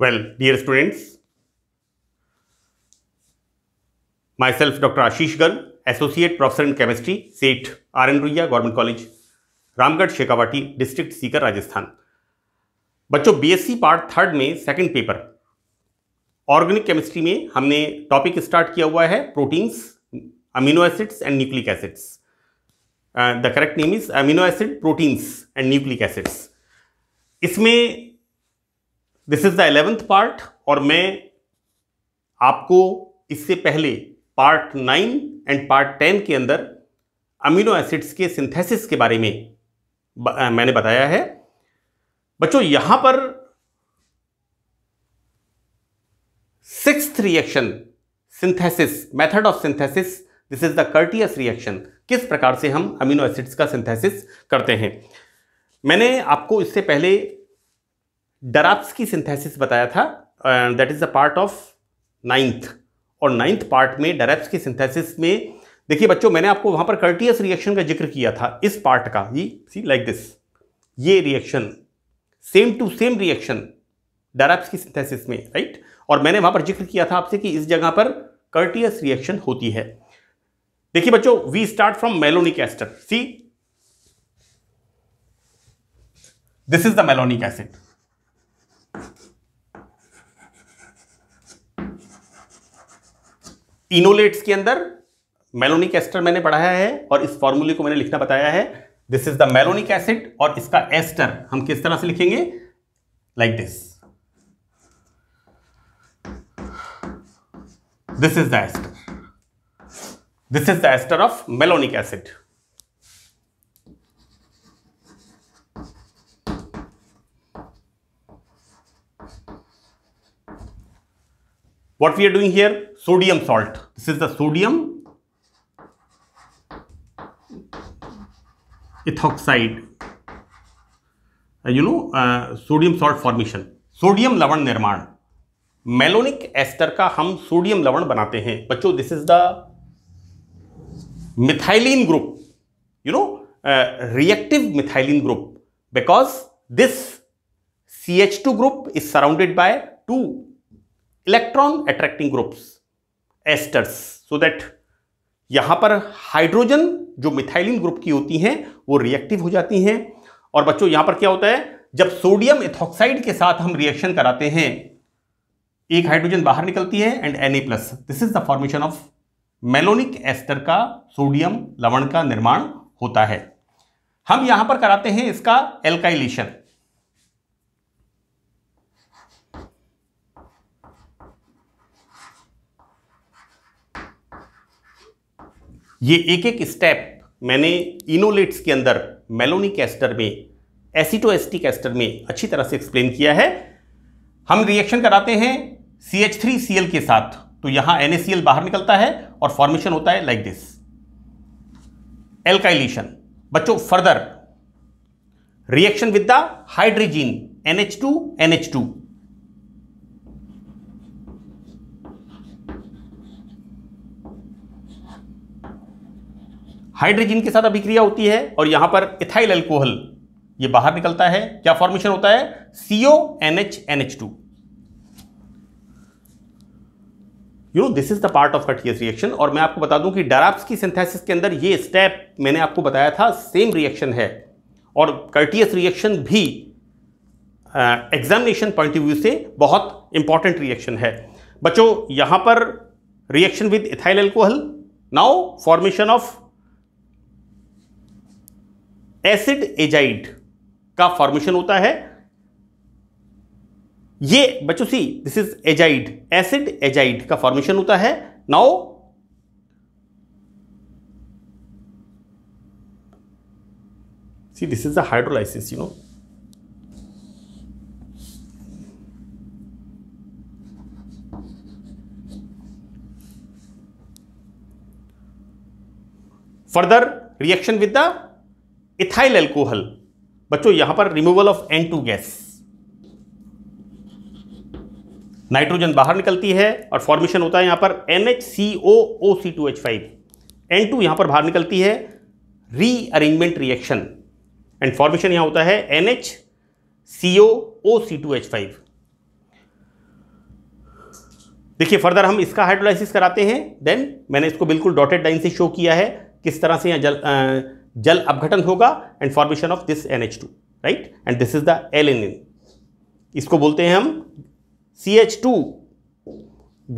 Well, dear students, myself Dr. Ashish Gan, Associate Professor in Chemistry, SAIT, RN Ruya Government College, Ramgarh Shekhawati district Sikar Rajasthan बच्चों BSc part third में second paper organic chemistry में हमने topic start किया हुआ है proteins amino acids and nucleic acids the correct name is amino acid proteins and nucleic acids इसमें this is the eleventh part और मैं आपको इससे पहले part nine and part ten के अंदर अमीनो एसिड्स के सिंथेसिस के बारे में ब, आ, मैंने बताया है बच्चों यहां पर six reaction synthesis method of synthesis this is the Curtius reaction किस प्रकार से हम अमीनो एसिड्स का सिंथेसिस करते हैं मैंने आपको इससे पहले डराप्स की सिंथेसिस बताया था that is a part of ninth और नाइन्थ पार्ट में डरेप्स की सिंथेसिस में देखिए बच्चों मैंने आपको वहां पर कर्टियस रिएक्शन का जिक्र किया था इस पार्ट का ये सी लाइक दिस ये reaction same to same reaction डराप्स की सिंथेसिस में राइट और मैंने वहां पर जिक्र किया था आपसे कि इस जगह पर कर्टियस रिएक्शन होती है देखिए बच्चों we start from malonic ester see this is the malonic acid enolates के अंदर मेलोनिक एस्टर मैंने पढ़ाया है और इस फॉर्मूले को मैंने लिखना बताया है this is the malonic acid और इसका एस्टर हम किस तरह से लिखेंगे like this this is the ester this is the ester of malonic acid what we are doing here sodium salt this is the sodium ethoxide uh, you know uh, sodium salt formation sodium lavan nirman malonic ester का हम sodium लवण बनाते हैं बच्चों this is the methylene group you know reactive methylene group because this C H two group is surrounded by two electron attracting groups esters so that यहां पर hydrogen जो methylene group की होती हैं वो रिएक्टिव हो जाती हैं और बच्चों यहां पर क्या होता है जब सोडियम इथोक्साइड के साथ हम रिएक्शन कराते हैं एक हाइड्रोजन बाहर निकलती है and N plus this is the formation of malonic ester का सोडियम लवण का निर्माण होता है हम यहां पर कराते हैं इसका एल्काइलेशन ये एक एक स्टेप मैंने इनोलेट्स के अंदर मेलोनिक एस्टर में एसिटोएस्टिक एस्टर में अच्छी तरह से एक्सप्लेन किया है हम रिएक्शन कराते हैं C H three C L के साथ तो यहां एन बाहर निकलता है और फॉर्मेशन होता है लाइक दिस एल्काइलेशन बच्चों further reaction with the hydrogen H two hydrogen के साथ अभिक्रिया होती है और यहां पर इथाइल अल्कोहल ये बाहर निकलता है क्या फॉर्मेशन होता है CO N N NH two you know this is the part of Curtius reaction और मैं आपको बता दूं कि डराप्स की सिंथेसिस के अंदर ये स्टेप मैंने आपको बताया था सेम रिएक्शन है और कर्टियस रिएक्शन भी एग्जामिनेशन पॉइंट ऑफ व्यू से बहुत इंपॉर्टेंट रिएक्शन है बच्चों यहां पर reaction with ethyl alcohol now formation of acid azide का फॉर्मेशन होता है ये बच्चों see this is azide acid azide का फॉर्मेशन होता है now see this is the hydrolysis you know further reaction with the ethyl alcohol बच्चों यहां पर removal of N two gas nitrogen बाहर निकलती है और फॉर्मेशन होता है यहां पर N H C O O C two H five N two यहां पर बाहर निकलती है रीअरेंजमेंट रिएक्शन एंड फॉर्मेशन यहां होता है N H C O O C two H five देखिए फर्दर हम इसका हाइड्रोलाइसिस कराते हैं देन मैंने इसको बिल्कुल डॉटेड लाइन से शो किया है किस तरह से यहाँ जल आ, जल अपघटन होगा and formation of this N H two right and this is the L इसको बोलते हैं हम C H two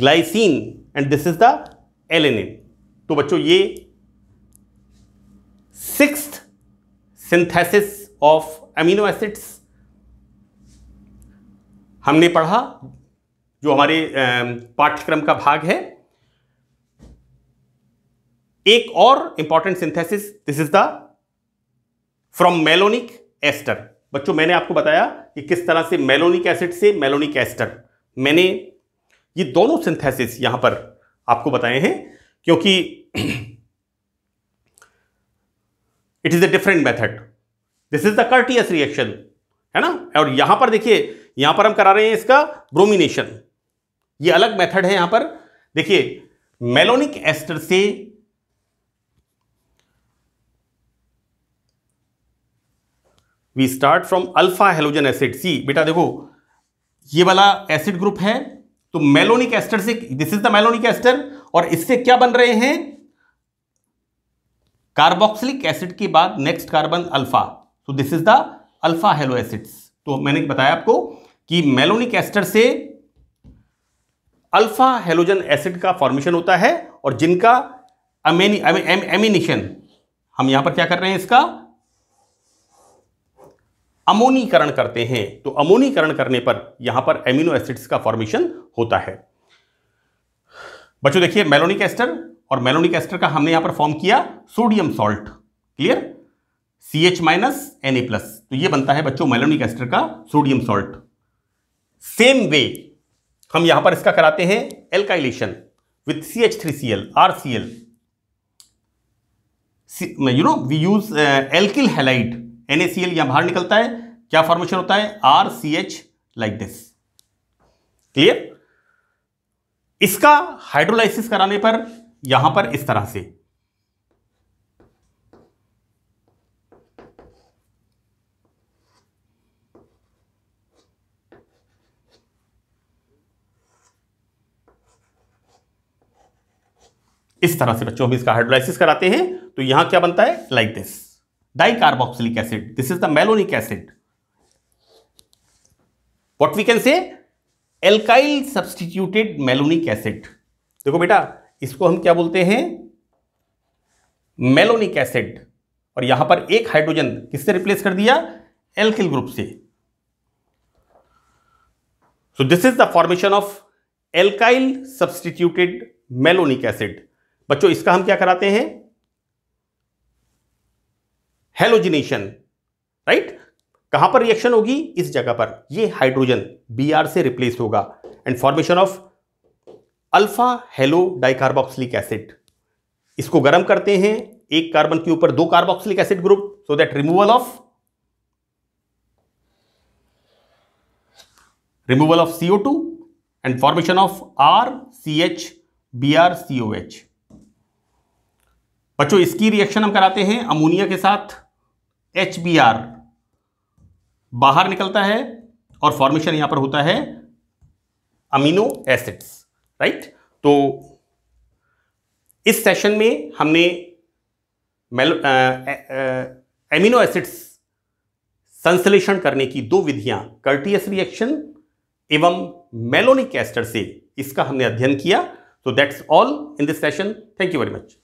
glycine and this is the L तो बच्चों ये six synthesis of amino acids हमने पढ़ा जो हमारे पाठ्यक्रम का भाग है एक और important synthesis this is the from malonic ester बच्चों मैंने आपको बताया कि किस तरह से मेलोनिक एसिड से मेलोनिक एस्टर मैंने ये दोनों सिंथेसिस यहां पर आपको बताए हैं क्योंकि it is a different method this is the Curtius reaction है ना और यहां पर देखिए यहां पर हम करा रहे हैं इसका ब्रोमिनेशन ये अलग मेथड है यहां पर देखिए मेलोनिक एस्टर से we start from alpha halogen acid see बेटा देखो ये वाला एसिड ग्रुप है तो मेलोनिक एस्टर से this is the malonic ester और इससे क्या बन रहे हैं कार्बोक्सिलिक एसिड के बाद नेक्स्ट कार्बन अल्फा तो this is the alpha halo acids तो मैंने बताया आपको कि मेलोनिक एस्टर से अल्फा हेलोजन एसिड का फॉर्मेशन होता है और जिनका अमेनिशन हम यहां पर क्या कर रहे हैं इसका अमोनीकरण करते हैं तो अमोनीकरण करने पर यहां पर एमिनो एसिड्स का फॉर्मेशन होता है बच्चों देखिए मेलोनिक एस्टर और मेलोनिक एस्टर का हमने यहां पर फॉर्म किया sodium salt clear C H minus N A plus तो यह बनता है बच्चों मेलोनिक एस्टर का सोडियम सॉल्ट सेम वे हम यहां पर इसका कराते हैं alkylation with C H three C L R C L you know we use alkyl halide NaCl यहां बाहर निकलता है क्या फॉर्मेशन होता है R C H like this clear इसका हाइड्रोलाइसिस कराने पर यहां पर इस तरह से इस तरह से बच्चों हम इसका हाइड्रोलाइसिस कराते हैं तो यहां क्या बनता है like this dicarboxylic acid this is the malonic acid what we can say alkyl substituted malonic acid देखो बेटा इसको हम क्या बोलते हैं मेलोनिक एसिड और यहां पर एक हाइड्रोजन किससे रिप्लेस कर दिया एल्किल ग्रुप से so this is the formation of alkyl substituted malonic acid बच्चों इसका हम क्या कराते हैं हेलोजिनेशन राइट right? कहां पर रिएक्शन होगी इस जगह पर ये हाइड्रोजन बी आर से रिप्लेस होगा and formation of alpha halo dicarboxylic acid इसको गर्म करते हैं एक कार्बन के ऊपर दो carboxylic acid group so that removal of removal of CO two and formation of R C H B R CO H बच्चों इसकी रिएक्शन हम कराते हैं अमोनिया के साथ एच बी आर बाहर निकलता है और फॉर्मेशन यहां पर होता है अमीनो एसिड्स राइट तो इस सेशन में हमने अमीनो एसिड्स संश्लेषण करने की दो विधियां कर्टियस रिएक्शन एवं मेलोनिक एस्टर से इसका हमने अध्ययन किया तो that's all in this session thank you very much